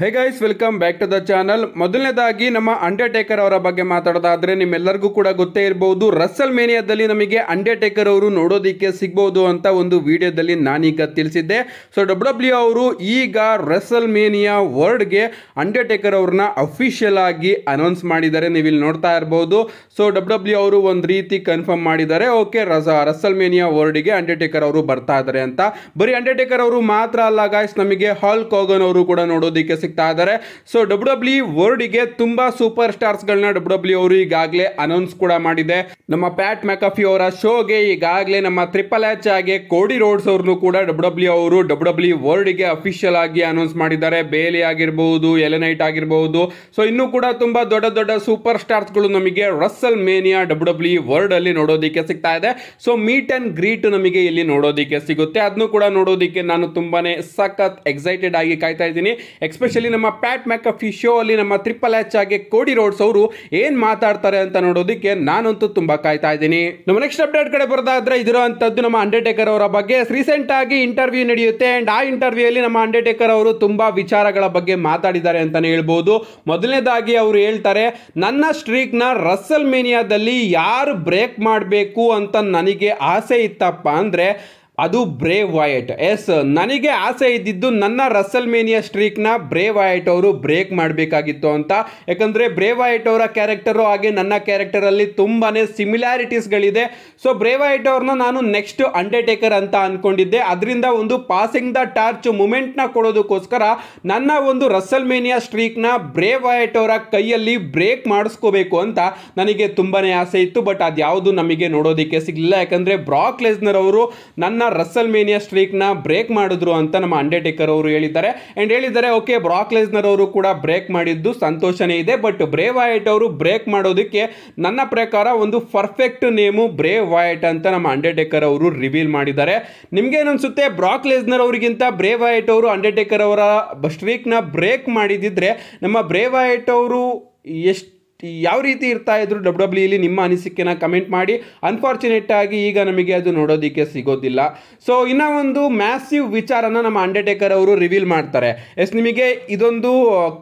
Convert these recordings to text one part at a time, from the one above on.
hey guys welcome back to the channel ಮೊದಲನೇದಾಗಿ ನಮ್ಮ Undertaker ಅವರ ಬಗ್ಗೆ ಮಾತಾಡೋದಾದ್ರೆ ನಿಮ್ಮೆಲ್ಲರಿಗೂ ಕೂಡ ಗೊತ್ತೇ ಇರಬಹುದು ರಸ್ಸಲ್ ಮೇನಿಯಾದಲ್ಲಿ ನಮಗೆ ಅಂಡರ್ಟೇಕರ್ ಅವರು ನೋಡೋದಿಕ್ಕೆ ಸಿಗಬಹುದು ಅಂತ ಒಂದು ವಿಡಿಯೋದಲ್ಲಿ ನಾನೀಗ ತಿಳಿಸಿದ್ದೆ ಸೊ ಡಬ್ಲ್ಯೂ e ಅವರು ಈಗ ರಸ್ಸಲ್ ಮೇನಿಯಾ ವರ್ಡ್ಗೆ ಅಂಡರ್ಟೇಕರ್ ಅವ್ರನ್ನ ಅಫಿಷಿಯಲ್ ಆಗಿ ಅನೌನ್ಸ್ ಮಾಡಿದ್ದಾರೆ ನೀವು ಇಲ್ಲಿ ನೋಡ್ತಾ ಇರಬಹುದು ಸೊ ಡಬ್ಲ್ಯೂ e ಅವರು ಒಂದು ರೀತಿ ಕನ್ಫರ್ಮ್ ಮಾಡಿದ್ದಾರೆ ಓಕೆ ರಸ ರಸ್ಸಲ್ ಮೇನಿಯಾ ವರ್ಡ್ಗೆ ಅಂಡರ್ಟೇಕರ್ ಅವರು ಬರ್ತಾ ಇದ್ದಾರೆ ಅಂತ ಬರೀ ಅಂಡರ್ಟೇಕರ್ ಅವರು ಮಾತ್ರ ಅಲ್ಲ ಗಾಯ್ಸ್ ನಮಗೆ ಹಾಲ್ ಕೋಗನ್ ಅವರು ಕೂಡ ನೋಡೋದಕ್ಕೆ ಸಿಗ್ತಾ ಇದ್ದಾರೆ ಸೊ ಡಬ್ಲ್ಯೂ ಡಬ್ಲ್ಯೂ ವರ್ಲ್ಡ್ಗೆ ತುಂಬಾ ಸೂಪರ್ ಸ್ಟಾರ್ಸ್ಗಳನ್ನ ಡಬ್ಲ್ಯೂ ಡಬ್ಲ್ಯೂ ಅವರು ಈಗಾಗಲೇ ಅನೌನ್ಸ್ ಕೂಡ ಮಾಡಿದೆ ನಮ್ಮ ಪ್ಯಾಟ್ ಮ್ಯಾಕಫಿ ಅವರ ಶೋಗೆ ಈಗಾಗಲೇ ನಮ್ಮ ಟ್ರಿಪಲ್ ಆಚ್ ಆಗಿ ಕೋಡಿ ರೋಡ್ಸ್ ಅವ್ರನ್ನು ಕೂಡ ಡಬ್ಲ್ಯೂ ಡಬ್ಲ್ಯೂ e ಅವರು ಡಬ್ಲ್ಯೂ ಡಬ್ಲ್ಯೂ ವರ್ಲ್ಡ್ಗೆ ಅಫಿಷಿಯಲ್ ಆಗಿ ಅನೌನ್ಸ್ ಮಾಡಿದ್ದಾರೆ ಬೇಲಿ ಆಗಿರಬಹುದು ಎಲೆನೈಟ್ ಆಗಿರಬಹುದು ಸೊ ಇನ್ನೂ ಕೂಡ ತುಂಬಾ ದೊಡ್ಡ ದೊಡ್ಡ ಸೂಪರ್ ಗಳು ನಮಗೆ WrestleMania W W world ಅಲ್ಲಿ ನೋಡೋದಕ್ಕೆ ಸಿಗ್ತಾ ಇದೆ ಸೊ ಮೀಟ್ ಅಂಡ್ ಗ್ರೀಟ್ ನಮಗೆ ಇಲ್ಲಿ ನೋಡೋದಕ್ಕೆ ಸಿಗುತ್ತೆ ಅದನ್ನು ಕೂಡ ನೋಡೋದಕ್ಕೆ ನಾನು ತುಂಬಾನೇ ಸಖತ್ ಎಕ್ಸೈಟೆಡ್ ಆಗಿ ಕಾಯ್ತಾ ಇದ್ದೀನಿ ಎಕ್ಸ್ಪೆಷಲಿ ಇಲ್ಲಿ ನಮ್ಮ ಪ್ಯಾಟ್ ಮ್ಯಾಕಫಿ ಶೋ ಅಲ್ಲಿ ನಮ್ಮ ಟ್ರಿಪಲ್ ಎಚ್ ಆಗಿ ಕೋಡಿ ರೋಡ್ಸ್ ಅವರು ಏನು ಮಾತಾಡ್ತಾರೆ ಅಂತ ನೋಡೋದಕ್ಕೆ ನಾನಂತೂ ತುಂಬಾ ಕಾಯ್ತಾ ಇದ್ದೀನಿ ನಮ್ಮ ನೆಕ್ಸ್ಟ್ ಅಪ್ಡೇಟ್ ಕಡೆ ಬರೋದಾದ್ರೆ ಇದಿರುವಂಥದ್ದು ನಮ್ಮ ಅಂಡರ್ಟೇಕರ್ ಅವರ ಬಗ್ಗೆ ರೀಸೆಂಟ್ ಆಗಿ ಇಂಟರ್ವ್ಯೂ ನಡೆಯುತ್ತೆ ಅಂಡ್ ಆ ಇಂಟರ್ವ್ಯೂ ಅಲ್ಲಿ ನಮ್ಮ ಅಂಡರ್ಟೇಕರ್ ಅವರು ತುಂಬಾ ವಿಚಾರಗಳ ಬಗ್ಗೆ ಮಾತಾಡಿದ್ದಾರೆ ಅಂತಾನೆ ಹೇಳ್ಬೋದು ಮೊದಲನೇದಾಗಿ ಅವರು ಹೇಳ್ತಾರೆ ನನ್ನ ಸ್ಟ್ರೀಕ್ ನ ರಸಲ್ ಮೇನಿಯಾದಲ್ಲಿ ಯಾರು ಬ್ರೇಕ್ ಮಾಡಬೇಕು ಅಂತ ನನಗೆ ಆಸೆ ಇತ್ತಪ್ಪ ಅಂದ್ರೆ ಅದು ಬ್ರೇವ್ ವಾಯಟ್ ಎಸ್ ನನಗೆ ಆಸೆ ಇದ್ದಿದ್ದು ನನ್ನ ರಸಲ್ ಮೇನಿಯಾ ಸ್ಟ್ರೀಕ್ನ ಬ್ರೇವ್ ವಾಯಟ್ ಅವರು ಬ್ರೇಕ್ ಮಾಡಬೇಕಾಗಿತ್ತು ಅಂತ ಯಾಕಂದರೆ ಬ್ರೇವ್ ವಾಯಟ್ ಅವರ ಕ್ಯಾರೆಕ್ಟರು ಹಾಗೆ ನನ್ನ ಕ್ಯಾರೆಕ್ಟರಲ್ಲಿ ತುಂಬಾ ಸಿಮಿಲ್ಯಾರಿಟೀಸ್ಗಳಿದೆ ಸೊ ಬ್ರೇವ್ ವಾಯಟ್ ಅವ್ರನ್ನ ನಾನು ನೆಕ್ಸ್ಟ್ ಅಂಡರ್ಟೇಕರ್ ಅಂತ ಅಂದ್ಕೊಂಡಿದ್ದೆ ಅದರಿಂದ ಒಂದು ಪಾಸಿಂಗ್ ದ ಟಾರ್ಚ್ ಮೂಮೆಂಟ್ನ ಕೊಡೋದಕ್ಕೋಸ್ಕರ ನನ್ನ ಒಂದು ರಸಲ್ ಮೇನಿಯಾ ಸ್ಟ್ರೀಕ್ನ ಬ್ರೇವ್ ವಾಯಟ್ ಅವರ ಕೈಯಲ್ಲಿ ಬ್ರೇಕ್ ಮಾಡಿಸ್ಕೋಬೇಕು ಅಂತ ನನಗೆ ತುಂಬಾ ಆಸೆ ಇತ್ತು ಬಟ್ ಅದು ಯಾವುದು ನಮಗೆ ನೋಡೋದಕ್ಕೆ ಸಿಗಲಿಲ್ಲ ಯಾಕಂದರೆ ಬ್ರಾಕ್ ಲೆಸ್ನರ್ ಅವರು ನನ್ನ ರಸಲ್ ಮೇನಿಯಾ ಸ್ಟ್ರೀಕ್ನ ಬ್ರೇಕ್ ಮಾಡಿದ್ರು ಅಂತ ನಮ್ಮ ಅಂಡರ್ಟೇಕರ್ ಅವರು ಹೇಳಿದ್ದಾರೆ ಆ್ಯಂಡ್ ಹೇಳಿದ್ದಾರೆ ಓಕೆ ಬ್ರಾಕ್ಲೇಸ್ನರ್ ಅವರು ಕೂಡ ಬ್ರೇಕ್ ಮಾಡಿದ್ದು ಸಂತೋಷನೇ ಇದೆ ಬಟ್ ಬ್ರೇ ವಾಯಟ್ ಅವರು ಬ್ರೇಕ್ ಮಾಡೋದಕ್ಕೆ ನನ್ನ ಪ್ರಕಾರ ಒಂದು ಪರ್ಫೆಕ್ಟ್ ನೇಮು ಬ್ರೇ ವಾಯಟ್ ಅಂತ ನಮ್ಮ ಅಂಡರ್ಟೇಕರ್ ಅವರು ರಿವೀಲ್ ಮಾಡಿದ್ದಾರೆ ಅನ್ಸುತ್ತೆ ಬ್ರಾಕ್ ಲೇಸ್ನರ್ ಅವರಿಗಿಂತ ಬ್ರೇ ವಾಯಟ್ ಅವರು ಅಂಡರ್ಟೇಕರ್ ಅವರ ಸ್ಟ್ರೀಕ್ನ ಬ್ರೇಕ್ ಮಾಡಿದ್ದಿದ್ರೆ ನಮ್ಮ ಬ್ರೇ ವಾಯಟ್ ಅವರು ಎಷ್ಟು ಯಾವ ರೀತಿ ಇರ್ತಾ ಇದ್ರು ಡಬ್ಲ್ಯೂ ಇಲ್ಲಿ ನಿಮ್ಮ ಅನಿಸಿಕೆನ ಕಮೆಂಟ್ ಮಾಡಿ ಅನ್ಫಾರ್ಚುನೇಟ್ ಆಗಿ ಈಗ ನಮಗೆ ಅದು ನೋಡೋದಕ್ಕೆ ಸಿಗೋದಿಲ್ಲ ಸೊ ಇನ್ನೂ ಒಂದು ಮ್ಯಾಸಿವ್ ವಿಚಾರನ ನಮ್ಮ ಅಂಡರ್ಟೇಕರ್ ಅವರು ರಿವೀಲ್ ಮಾಡ್ತಾರೆ ಎಸ್ ನಿಮಗೆ ಇದೊಂದು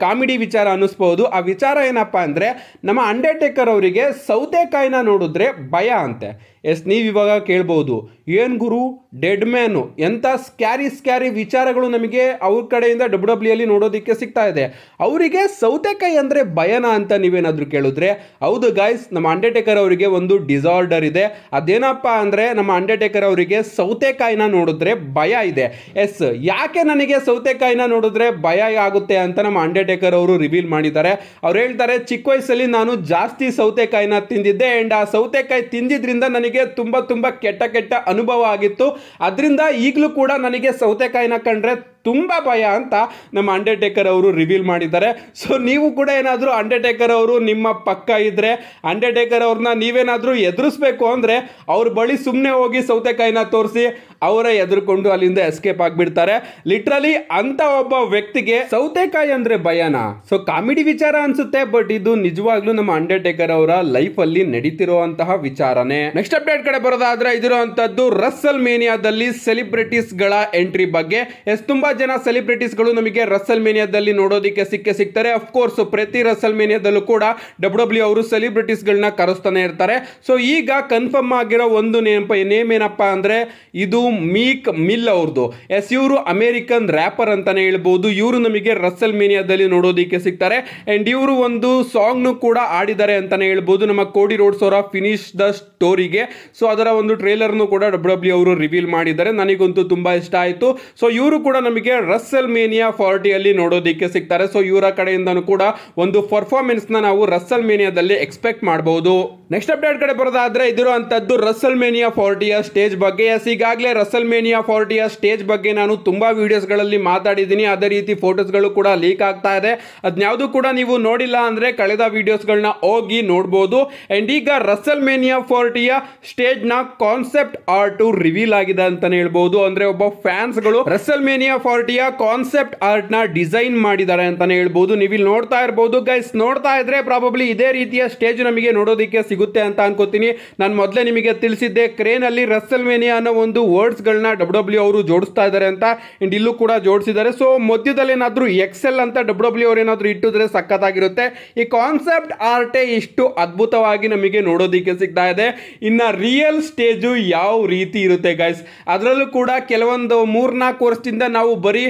ಕಾಮಿಡಿ ವಿಚಾರ ಅನ್ನಿಸ್ಬೋದು ಆ ವಿಚಾರ ಏನಪ್ಪಾ ಅಂದರೆ ನಮ್ಮ ಅಂಡರ್ಟೇಕರ್ ಅವರಿಗೆ ಸೌತೆಕಾಯಿನ ನೋಡಿದ್ರೆ ಭಯ ಅಂತೆ ಎಸ್ ನೀವು ಇವಾಗ ಕೇಳ್ಬೋದು ಏನು ಗುರು ಡೆಡ್ ಮ್ಯಾನು ಎಂಥ ಸ್ಕ್ಯಾರಿ ಸ್ಕ್ಯಾರಿ ವಿಚಾರಗಳು ನಮಗೆ ಅವ್ರ ಕಡೆಯಿಂದ ಡಬ್ಲ್ಯೂ e ಅಲ್ಲಿ ನೋಡೋದಕ್ಕೆ ಸಿಗ್ತಾ ಇದೆ ಅವರಿಗೆ ಸೌತೆಕಾಯಿ ಅಂದರೆ ಭಯನ ಅಂತ ನೀವೇನಾದರೂ ಕೇಳಿದ್ರೆ ಹೌದು ಗಾಯ್ಸ್ ನಮ್ಮ ಅಂಡರ್ಟೇಕರ್ ಅವರಿಗೆ ಒಂದು ಡಿಸಾರ್ಡರ್ ಇದೆ ಅದೇನಪ್ಪ ಅಂದರೆ ನಮ್ಮ ಅಂಡರ್ಟೇಕರ್ ಅವರಿಗೆ ಸೌತೆಕಾಯಿನ ನೋಡಿದ್ರೆ ಭಯ ಇದೆ ಎಸ್ ಯಾಕೆ ನನಗೆ ಸೌತೆಕಾಯಿನ ನೋಡಿದ್ರೆ ಭಯ ಆಗುತ್ತೆ ಅಂತ ನಮ್ಮ ಅಂಡರ್ಟೇಕರ್ ಅವರು ರಿವೀಲ್ ಮಾಡಿದ್ದಾರೆ ಅವ್ರು ಹೇಳ್ತಾರೆ ಚಿಕ್ಕ ವಯಸ್ಸಲ್ಲಿ ನಾನು ಜಾಸ್ತಿ ಸೌತೆಕಾಯಿನ ತಿಂದಿದ್ದೆ ಆ್ಯಂಡ್ ಆ ಸೌತೆಕಾಯಿ ತಿಂದಿದ್ರಿಂದ ನನಗೆ ನನಗೆ ತುಂಬ ತುಂಬ ಕೆಟ್ಟ ಕೆಟ್ಟ ಅನುಭವ ಆಗಿತ್ತು ಅದರಿಂದ ಈಗಲೂ ಕೂಡ ನನಗೆ ಸೌತೆಕಾಯಿನ ಕಂಡ್ರೆ ತುಂಬ ಭಯ ಅಂತ ನಮ್ಮ ಅಂಡರ್ಟೇಕರ್ ಅವರು ರಿವೀಲ್ ಮಾಡಿದ್ದಾರೆ ಸೊ ನೀವು ಕೂಡ ಏನಾದರೂ ಅಂಡರ್ಟೇಕರ್ ಅವರು ನಿಮ್ಮ ಪಕ್ಕ ಇದ್ದರೆ ಅಂಡರ್ಟೇಕರ್ ಅವ್ರನ್ನ ನೀವೇನಾದರೂ ಎದುರಿಸ್ಬೇಕು ಅಂದರೆ ಅವ್ರ ಬಳಿ ಸುಮ್ಮನೆ ಹೋಗಿ ಸೌತೆಕಾಯಿನ ತೋರಿಸಿ ಅವರೇ ಎದುರುಕೊಂಡು ಅಲ್ಲಿಂದ ಎಸ್ಕೇಪ್ ಆಗಿಬಿಡ್ತಾರೆ ಲಿಟ್ರಲಿ ಅಂತ ಒಬ್ಬ ವ್ಯಕ್ತಿಗೆ ಸೌತೆಕಾಯಿ ಅಂದರೆ ಭಯನ ಸೊ ಕಾಮಿಡಿ ವಿಚಾರ ಅನ್ಸುತ್ತೆ ಬಟ್ ಇದು ನಿಜವಾಗ್ಲೂ ನಮ್ಮ ಅಂಡರ್ಟೇಕರ್ ಅವರ ಲೈಫಲ್ಲಿ ನಡೀತಿರುವಂತಹ ವಿಚಾರನೇ ನೆಕ್ಸ್ಟ್ ಅಪ್ಡೇಟ್ ಕಡೆ ಬರೋದಾದ್ರೆ ಇದಿರುವಂತದ್ದು ರಸ್ಸಲ್ ಮೇನಿಯಾದಲ್ಲಿ ಸೆಲೆಬ್ರಿಟೀಸ್ಗಳ ಎಂಟ್ರಿ ಬಗ್ಗೆ ಎಸ್ ತುಂಬ ತುಂಬಾ ಜನ ಗಳು ನಮಗೆ ರಸಲ್ ಮೇನಿಯಾದಲ್ಲಿ ನೋಡೋದಕ್ಕೆ ಸಿಕ್ಕೇ ಸಿಗ್ತಾರೆ ಕೋರ್ಸ್ ಪ್ರತಿ ರಸಲ್ ಮೇನಿಯಾದಲ್ಲೂ ಕೂಡ ಡಬ್ಲ್ಯೂ ಡಬ್ಲ್ಯೂ e ಅವರು ಸೆಲೆಬ್ರಿಟೀಸ್ಗಳನ್ನ ಕರೆಸ್ತಾನೆ ಇರ್ತಾರೆ ಸೊ ಈಗ ಕನ್ಫರ್ಮ್ ಆಗಿರೋ ಒಂದು ನೇಮ್ ನೇಮ್ ಏನಪ್ಪ ಅಂದ್ರೆ ಇದು ಮೀಕ್ ಮಿಲ್ ಅವ್ರದ್ದು ಎಸ್ ಇವರು ಅಮೇರಿಕನ್ ರ್ಯಾಪರ್ ಅಂತಾನೆ ಹೇಳ್ಬೋದು ಇವರು ನಮಗೆ ರಸಲ್ ಮೇನಿಯಾದಲ್ಲಿ ನೋಡೋದಕ್ಕೆ ಸಿಗ್ತಾರೆ ಆ್ಯಂಡ್ ಇವರು ಒಂದು ಸಾಂಗ್ನು ಕೂಡ ಆಡಿದ್ದಾರೆ ಅಂತಾನೆ ಹೇಳ್ಬೋದು ನಮ್ಮ ಕೋಡಿ ರೋಡ್ಸ್ ಅವರ ಫಿನಿಶ್ ದ ಸ್ಟೋರಿಗೆ ಸೊ ಅದರ ಒಂದು ಟ್ರೇಲರ್ನು ಕೂಡ ಡಬ್ಲ್ಯೂ ಡಬ್ಲ್ಯೂ e ಅವರು ರಿವೀಲ್ ಮಾಡಿದ್ದಾರೆ ನನಗಂತೂ ತುಂಬ ಇಷ್ಟ ಆಯಿತು ಸೊ ಇವರು ಕೂಡ ನಮಗೆ ನಮಗೆ ರಸ್ಸಲ್ ಮೇನಿಯಾ ಫಾರ್ಟಿಯಲ್ಲಿ ನೋಡೋದಿಕ್ಕೆ ಸಿಗ್ತಾರೆ ಸೊ ಇವರ ಕಡೆಯಿಂದನೂ ಕೂಡ ಒಂದು ಪರ್ಫಾರ್ಮೆನ್ಸ್ನ ನಾವು ರಸ್ಸಲ್ ಮೇನಿಯಾದಲ್ಲಿ ಎಕ್ಸ್ಪೆಕ್ಟ್ ಮಾಡಬಹುದು ನೆಕ್ಸ್ಟ್ ಅಪ್ಡೇಟ್ ಕಡೆ ಬರೋದಾದ್ರೆ ಇದಿರುವಂಥದ್ದು ರಸಲ್ ಮೇನಿಯಾ ಫೋರ್ಟಿಯ ಸ್ಟೇಜ್ ಬಗ್ಗೆ ಎಸ್ ಈಗಾಗಲೇ ರಸಲ್ ಮೇನಿಯಾ ಫೋರ್ಟಿಯ ಸ್ಟೇಜ್ ಬಗ್ಗೆ ನಾನು ತುಂಬ ವೀಡಿಯೋಸ್ಗಳಲ್ಲಿ ಮಾತಾಡಿದ್ದೀನಿ ಅದೇ ರೀತಿ ಫೋಟೋಸ್ಗಳು ಕೂಡ ಲೀಕ್ ಆಗ್ತಾ ಇದೆ ಅದ್ನ್ಯಾವುದು ಕೂಡ ನೀವು ನೋಡಿಲ್ಲ ಅಂದರೆ ಕಳೆದ ವೀಡಿಯೋಸ್ಗಳನ್ನ ಹೋಗಿ ನೋಡ್ಬೋದು ಆ್ಯಂಡ್ ಈಗ ರಸಲ್ ಮೇನಿಯಾ ಸ್ಟೇಜ್ ಸ್ಟೇಜ್ನ ಕಾನ್ಸೆಪ್ಟ್ ಆರ್ಟು ರಿವೀಲ್ ಆಗಿದೆ ಅಂತಲೇ ಹೇಳ್ಬೋದು ಅಂದರೆ ಒಬ್ಬ ಫ್ಯಾನ್ಸ್ಗಳು ರಸಲ್ ಮೇನಿಯಾ ಫಾರ್ಟಿಯ ಕಾನ್ಸೆಪ್ಟ್ ಆರ್ಟ್ನ ಡಿಸೈನ್ ಮಾಡಿದ್ದಾರೆ ಅಂತಲೇ ಹೇಳ್ಬೋದು ನೀವು ಇಲ್ಲಿ ನೋಡ್ತಾ ಇರ್ಬೋದು ಗೈಸ್ ನೋಡ್ತಾ ಇದ್ರೆ ಪ್ರಾಬಬ್ಲಿ ಇದೇ ರೀತಿಯ ಸ್ಟೇಜ್ ನಮಗೆ ನೋಡೋದಕ್ಕೆ ಸಿಗುತ್ತೆ ಅಂತ ಅನ್ಕೋತೀನಿ ನಾನು ಮೊದಲೇ ನಿಮಗೆ ತಿಳಿಸಿದ್ದೆ ಕ್ರೇನಲ್ಲಿ ರಸ್ಸಲ್ ಮೇನಿಯಾ ಅನ್ನೋ ಒಂದು ವರ್ಡ್ಸ್ಗಳನ್ನ ಡಬ್ಲ್ಯೂ ಡಬ್ಲ್ಯೂ ಅವರು ಜೋಡಿಸ್ತಾ ಇದ್ದಾರೆ ಅಂತ ಅಂಡ್ ಇಲ್ಲೂ ಕೂಡ ಜೋಡಿಸಿದ್ದಾರೆ ಸೊ ಮಧ್ಯದಲ್ಲಿ ಏನಾದರೂ ಎಕ್ಸೆಲ್ ಅಂತ ಡಬ್ಲ್ಯೂ ಡಬ್ಲ್ಯೂ ಅವ್ರು ಏನಾದರೂ ಇಟ್ಟಿದ್ರೆ ಸಖತ್ತಾಗಿರುತ್ತೆ ಈ ಕಾನ್ಸೆಪ್ಟ್ ಆರ್ಟೆ ಇಷ್ಟು ಅದ್ಭುತವಾಗಿ ನಮಗೆ ನೋಡೋದಕ್ಕೆ ಸಿಗ್ತಾ ಇದೆ ಇನ್ನು ರಿಯಲ್ ಸ್ಟೇಜು ಯಾವ ರೀತಿ ಇರುತ್ತೆ ಗೈಸ್ ಅದರಲ್ಲೂ ಕೂಡ ಕೆಲವೊಂದು ಮೂರ್ನಾಲ್ಕು ವರ್ಷದಿಂದ ನಾವು ಬರೀ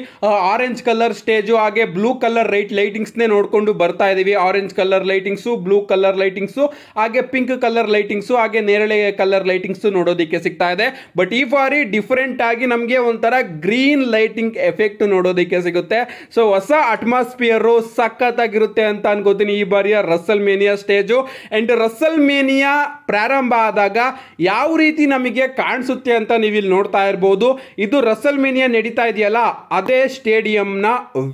ಆರೆಂಜ್ ಕಲರ್ ಸ್ಟೇಜು ಹಾಗೆ ಬ್ಲೂ ಕಲರ್ ರೈಟ್ ಲೈಟಿಂಗ್ಸ್ನೇ ನೋಡಿಕೊಂಡು ಬರ್ತಾ ಇದ್ದೀವಿ orange colour lightings blue colour lightings ಹಾಗೆ ಪಿಂಕ್ ಕಲರ್ ಲೈಟಿಂಗ್ಸ್ ಹಾಗೆ ನೇರಳೆ ಕಲರ್ ಲೈಟಿಂಗ್ಸ್ ನೋಡೋದಕ್ಕೆ ಸಿಗ್ತಾ ಇದೆ ಬಟ್ ಈ ಫಾರಿ ಡಿಫ್ರೆಂಟ್ ಆಗಿ ನಮಗೆ ಒಂಥರ ಗ್ರೀನ್ ಲೈಟಿಂಗ್ ಎಫೆಕ್ಟ್ ನೋಡೋದಕ್ಕೆ ಸಿಗುತ್ತೆ ಸೊ ಹೊಸ ಅಟ್ಮಾಸ್ಫಿಯರು ಸಖತ್ತಾಗಿರುತ್ತೆ ಅಂತ ಅನ್ಕೋತೀನಿ ಈ ಬಾರಿಯ WrestleMania stage and WrestleMania ಪ್ರಾರಂಭ ಆದಾಗ ಯಾವ ರೀತಿ ನಮಗೆ ಕಾಣಿಸುತ್ತೆ ಅಂತ ನೀವಿಲ್ಲಿ ನೋಡ್ತಾ ಇರಬಹುದು ಇದು ರಸಲ್ ಮೇನಿಯಾ ನಡೀತಾ ಇದೆಯಲ್ಲ ಅದೇ ಸ್ಟೇಡಿಯಂನ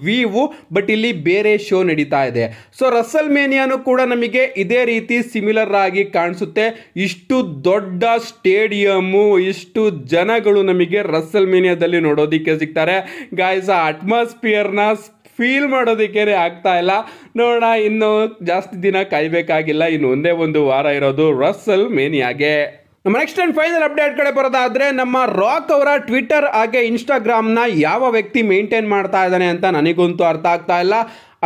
ವೀವು ಬಟ್ ಇಲ್ಲಿ ಬೇರೆ ಶೋ ನಡೀತಾ ಇದೆ ಸೊ ರಸಲ್ ಮೇನಿಯಾನು ಕೂಡ ನಮಗೆ ಇದೇ ರೀತಿ ಸಿಮಿಲರ್ ಆಗಿ ಆಗಿ ಕಾಣಿಸುತ್ತೆ ಇಷ್ಟು ದೊಡ್ಡ ಸ್ಟೇಡಿಯಮ್ಮು ಇಷ್ಟು ಜನಗಳು ನಮಗೆ ರಸ್ಸಲ್ ಮೇನಿಯಾದಲ್ಲಿ ನೋಡೋದಕ್ಕೆ ಸಿಗ್ತಾರೆ ಗಾಯ್ಸ್ ಆ ಅಟ್ಮಾಸ್ಫಿಯರ್ನ ಫೀಲ್ ಮಾಡೋದಕ್ಕೇನೆ ಆಗ್ತಾ ಇಲ್ಲ ನೋಡೋಣ ಇನ್ನು ಜಾಸ್ತಿ ದಿನ ಕಾಯಬೇಕಾಗಿಲ್ಲ ಇನ್ನು ಒಂದೇ ಒಂದು ವಾರ ಇರೋದು ರಸ್ಸಲ್ ಮೇನಿಯಾಗೆ ನಮ್ಮ ನೆಕ್ಸ್ಟ್ ಆ್ಯಂಡ್ ಫೈನಲ್ ಅಪ್ಡೇಟ್ ಕಡೆ ಬರೋದಾದ್ರೆ ನಮ್ಮ ರಾಕ್ ಅವರ ಟ್ವಿಟರ್ ಹಾಗೆ ಇನ್ಸ್ಟಾಗ್ರಾಮ್ನ ಯಾವ ವ್ಯಕ್ತಿ ಮೇಂಟೈನ್ ಮಾಡ್ತಾ ಇದ್ದಾನೆ ಅಂತ ನನಗಂತೂ ಅರ್ಥ ಆಗ್ತಾ ಇಲ್ಲ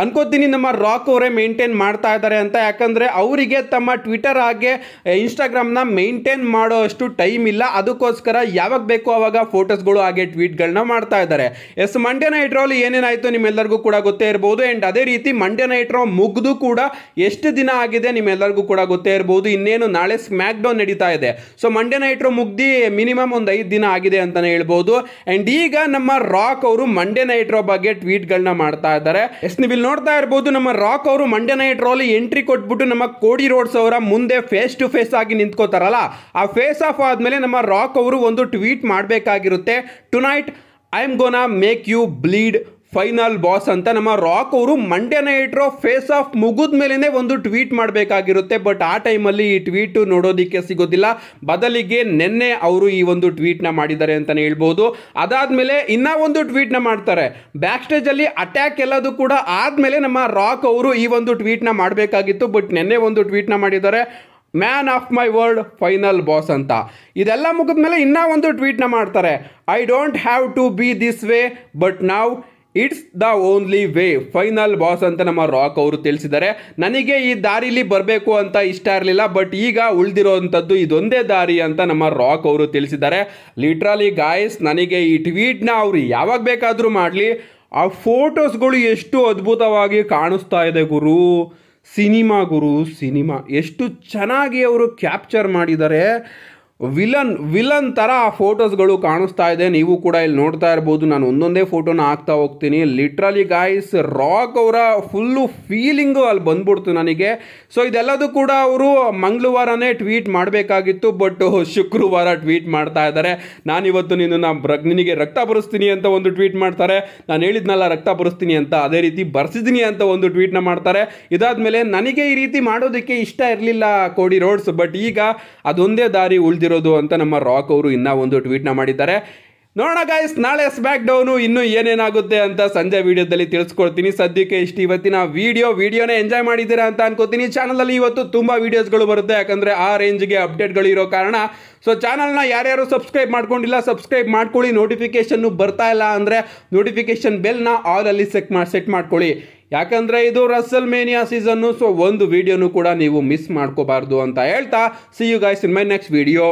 ಅನ್ಕೋತೀನಿ ನಮ್ಮ ರಾಕ್ ಅವರೇ ಮೇಂಟೈನ್ ಮಾಡ್ತಾ ಇದ್ದಾರೆ ಅಂತ ಯಾಕಂದರೆ ಅವರಿಗೆ ತಮ್ಮ ಟ್ವಿಟರ್ ಹಾಗೆ ಇನ್ಸ್ಟಾಗ್ರಾಮ್ನ ಮೇಂಟೈನ್ ಮಾಡೋ ಅಷ್ಟು ಟೈಮ್ ಇಲ್ಲ ಅದಕ್ಕೋಸ್ಕರ ಯಾವಾಗ ಬೇಕೋ ಆವಾಗ ಫೋಟೋಸ್ಗಳು ಹಾಗೆ ಟ್ವೀಟ್ಗಳನ್ನ ಮಾಡ್ತಾ ಇದ್ದಾರೆ ಎಸ್ ಮಂಡೇ ನೈಟ್ ರಾಲ್ ಏನೇನಾಯಿತು ನಿಮ್ಮೆಲ್ಲರಿಗೂ ಕೂಡ ಗೊತ್ತೇ ಇರ್ಬೋದು ಆ್ಯಂಡ್ ಅದೇ ರೀತಿ ಮಂಡೇ ನೈಟ್ ಮುಗ್ದು ಮುಗಿದು ಕೂಡ ಎಷ್ಟು ದಿನ ಆಗಿದೆ ನಿಮ್ಮೆಲ್ಲರಿಗೂ ಕೂಡ ಗೊತ್ತೇ ಇರ್ಬೋದು ಇನ್ನೇನು ನಾಳೆ ಸ್ಮ್ಯಾಕ್ ಡೌನ್ ನಡೀತಾ ಇದೆ ಸೊ ಮಂಡ್ಯ ನೈಟ್ ರಾ ಮುಗ್ದು ಮಿನಿಮಮ್ ಒಂದು ಐದು ದಿನ ಆಗಿದೆ ಅಂತಲೇ ಹೇಳ್ಬೋದು ಆ್ಯಂಡ್ ಈಗ ನಮ್ಮ ರಾಕ್ ಅವರು ಮಂಡ್ಯ ನೈಟ್ ಬಗ್ಗೆ ಟ್ವೀಟ್ಗಳನ್ನ ಮಾಡ್ತಾ ಇದ್ದಾರೆ ಎಸ್ ನೀವು ನೋಡ್ತಾ ಇರ್ಬೋದು ನಮ್ಮ ರಾಕ್ ಅವರು ಮಂಡ್ಯ ನೈಟ್ ರೋಲಿ ಎಂಟ್ರಿ ಕೊಟ್ಬಿಟ್ಟು ನಮ್ಮ ಕೋಡಿ ರೋಡ್ಸ್ ಅವರ ಮುಂದೆ ಫೇಸ್ ಟು ಫೇಸ್ ಆಗಿ ನಿಂತ್ಕೋತಾರಲ್ಲ ಆ ಫೇಸ್ ಆಫ್ ಆದಮೇಲೆ ನಮ್ಮ ರಾಕ್ ಅವರು ಒಂದು ಟ್ವೀಟ್ ಮಾಡಬೇಕಾಗಿರುತ್ತೆ tonight I am gonna make you bleed final boss ಅಂತ ನಮ್ಮ ರಾಕ್ ಅವರು ಮಂಡ್ಯ ನೈಟ್ರೋ ಫೇಸ್ ಆಫ್ ಮುಗಿದ ಮೇಲೇ ಒಂದು ಟ್ವೀಟ್ ಮಾಡಬೇಕಾಗಿರುತ್ತೆ ಬಟ್ ಆ ಟೈಮಲ್ಲಿ ಈ ಟ್ವೀಟು ನೋಡೋದಕ್ಕೆ ಸಿಗೋದಿಲ್ಲ ಬದಲಿಗೆ ನಿನ್ನೆ ಅವರು ಈ ಒಂದು ಟ್ವೀಟ್ನ ಮಾಡಿದ್ದಾರೆ ಅಂತಲೇ ಹೇಳ್ಬೋದು ಅದಾದಮೇಲೆ ಇನ್ನೂ ಒಂದು ಟ್ವೀಟ್ನ ಮಾಡ್ತಾರೆ ಬ್ಯಾಕ್ ಸ್ಟೇಜಲ್ಲಿ ಅಟ್ಯಾಕ್ ಎಲ್ಲದೂ ಕೂಡ ಆದಮೇಲೆ ನಮ್ಮ ರಾಕ್ ಅವರು ಈ ಒಂದು ಟ್ವೀಟ್ನ ಮಾಡಬೇಕಾಗಿತ್ತು ಬಟ್ ನಿನ್ನೆ ಒಂದು ಟ್ವೀಟ್ನ ಮಾಡಿದ್ದಾರೆ man of my world final boss ಅಂತ ಇದೆಲ್ಲ ಮುಗಿದ ಮೇಲೆ ಇನ್ನೂ ಒಂದು ಟ್ವೀಟ್ನ ಮಾಡ್ತಾರೆ I don't have to be this way but ನಾವು it's the only way final boss ಅಂತ ನಮ್ಮ ರಾಕ್ ಅವರು ತಿಳಿಸಿದ್ದಾರೆ ನನಗೆ ಈ ದಾರಿಲಿ ಬರಬೇಕು ಅಂತ ಇಷ್ಟ ಇರಲಿಲ್ಲ ಬಟ್ ಈಗ ಉಳಿದಿರೋವಂಥದ್ದು ಇದೊಂದೇ ದಾರಿ ಅಂತ ನಮ್ಮ ರಾಕ್ ಅವರು ತಿಳಿಸಿದ್ದಾರೆ ಲಿಟ್ರಲಿ ಗಾಯಸ್ ನನಗೆ ಈ ಟ್ವೀಟ್ನ ಅವರು ಯಾವಾಗ ಬೇಕಾದರೂ ಮಾಡಲಿ ಆ ಫೋಟೋಸ್ಗಳು ಎಷ್ಟು ಅದ್ಭುತವಾಗಿ ಕಾಣಿಸ್ತಾ ಇದೆ ಗುರು ಸಿನಿಮಾ ಗುರು ಸಿನಿಮಾ ಎಷ್ಟು ಚೆನ್ನಾಗಿ ಅವರು ಕ್ಯಾಪ್ಚರ್ ಮಾಡಿದ್ದಾರೆ ವಿಲನ್ ವಿಲನ್ ಥರ ಆ ಫೋಟೋಸ್ಗಳು ಕಾಣಿಸ್ತಾ ಇದೆ ನೀವು ಕೂಡ ಇಲ್ಲಿ ನೋಡ್ತಾ ಇರ್ಬೋದು ನಾನು ಒಂದೊಂದೇ ಫೋಟೋನ ಹಾಕ್ತಾ ಹೋಗ್ತೀನಿ ಲಿಟ್ರಲಿ ಗಾಯ್ಸ್ ರಾಕ್ ಅವರ ಫುಲ್ಲು ಫೀಲಿಂಗು ಅಲ್ಲಿ ಬಂದ್ಬಿಡ್ತು ನನಗೆ ಸೊ ಇದೆಲ್ಲದೂ ಕೂಡ ಅವರು ಮಂಗಳವಾರನೇ ಟ್ವೀಟ್ ಮಾಡಬೇಕಾಗಿತ್ತು ಬಟ್ ಶುಕ್ರವಾರ ಟ್ವೀಟ್ ಮಾಡ್ತಾ ಇದ್ದಾರೆ ನಾನಿವತ್ತು ನಿನ್ನ ನಾನು ನಿನಗೆ ರಕ್ತ ಬರಿಸ್ತೀನಿ ಅಂತ ಒಂದು ಟ್ವೀಟ್ ಮಾಡ್ತಾರೆ ನಾನು ಹೇಳಿದ್ನಲ್ಲ ರಕ್ತ ಬರಿಸ್ತೀನಿ ಅಂತ ಅದೇ ರೀತಿ ಬರ್ಸಿದ್ದೀನಿ ಅಂತ ಒಂದು ಟ್ವೀಟ್ನ ಮಾಡ್ತಾರೆ ಇದಾದ ಮೇಲೆ ನನಗೆ ಈ ರೀತಿ ಮಾಡೋದಕ್ಕೆ ಇಷ್ಟ ಇರಲಿಲ್ಲ ಕೋಡಿ ರೋಡ್ಸ್ ಬಟ್ ಈಗ ಅದೊಂದೇ ದಾರಿ ಉಳಿದಿರೋ ಇರೋದು ಅಂತ ನಮ್ಮ ರಾಕ್ ಅವರು ಇನ್ನೂ ಒಂದು ಟ್ವೀಟ್ನ ಮಾಡಿದ್ದಾರೆ ನೋಡೋಣ ಗಾಯ್ಸ್ ನಾಳೆ ಸ್ಮ್ಯಾಕ್ ಡೌನು ಇನ್ನೂ ಏನೇನಾಗುತ್ತೆ ಅಂತ ಸಂಜೆ ವಿಡಿಯೋದಲ್ಲಿ ತಿಳಿಸ್ಕೊಳ್ತೀನಿ ಸದ್ಯಕ್ಕೆ ಇಷ್ಟು ಇವತ್ತಿನ ವಿಡಿಯೋ ವಿಡಿಯೋನೇ ಎಂಜಾಯ್ ಮಾಡಿದ್ದೀರಾ ಅಂತ ಅನ್ಕೋತೀನಿ ಚಾನಲಲ್ಲಿ ಇವತ್ತು ತುಂಬ ವೀಡಿಯೋಸ್ಗಳು ಬರುತ್ತೆ ಯಾಕಂದರೆ ಆ ರೇಂಜ್ಗೆ ಅಪ್ಡೇಟ್ಗಳು ಇರೋ ಕಾರಣ ಸೊ ಚಾನಲ್ನ ಯಾರ್ಯಾರು ಸಬ್ಸ್ಕ್ರೈಬ್ ಮಾಡ್ಕೊಂಡಿಲ್ಲ ಸಬ್ಸ್ಕ್ರೈಬ್ ಮಾಡ್ಕೊಳ್ಳಿ ನೋಟಿಫಿಕೇಷನ್ನು ಬರ್ತಾ ಇಲ್ಲ ಅಂದರೆ ನೋಟಿಫಿಕೇಷನ್ ಬೆಲ್ನ ಆಲಲ್ಲಿ ಸೆಟ್ ಮಾಡಿ ಸೆಟ್ ಮಾಡ್ಕೊಳ್ಳಿ ಯಾಕಂದರೆ ಇದು ರಸಲ್ ಮೇನಿಯಾ ಸೀಸನ್ನು ಸೊ ಒಂದು ವೀಡಿಯೋನು ಕೂಡ ನೀವು ಮಿಸ್ ಮಾಡ್ಕೋಬಾರ್ದು ಅಂತ ಹೇಳ್ತಾ see you guys in my next video